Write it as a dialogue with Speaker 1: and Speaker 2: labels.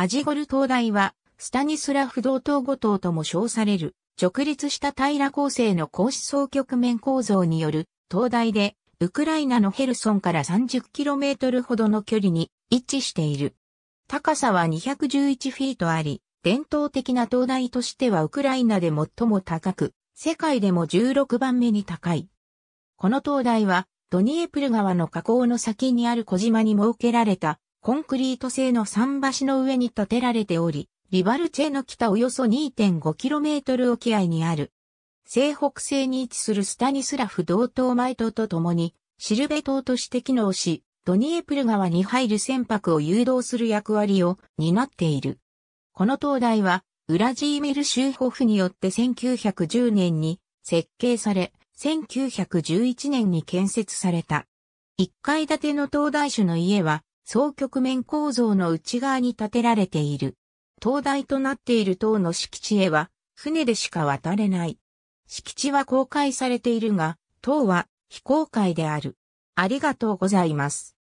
Speaker 1: アジゴル灯台は、スタニスラフ道東五島とも称される、直立した平構成の高思想局面構造による灯台で、ウクライナのヘルソンから 30km ほどの距離に位置している。高さは211フィートあり、伝統的な灯台としてはウクライナで最も高く、世界でも16番目に高い。この灯台は、ドニエプル川の河口の先にある小島に設けられたコンクリート製の桟橋の上に建てられており、リバルチェの北およそ 2.5km 沖合にある。西北西に位置するスタニスラフ同島前島と共に、シルベ島として機能し、ドニエプル川に入る船舶を誘導する役割を担っている。この灯台は、ウラジーミル・州ホフによって1910年に設計され、1911年に建設された。一階建ての灯台主の家は、双曲面構造の内側に建てられている。灯台となっている塔の敷地へは、船でしか渡れない。敷地は公開されているが、塔は非公開である。あ
Speaker 2: りがとうございます。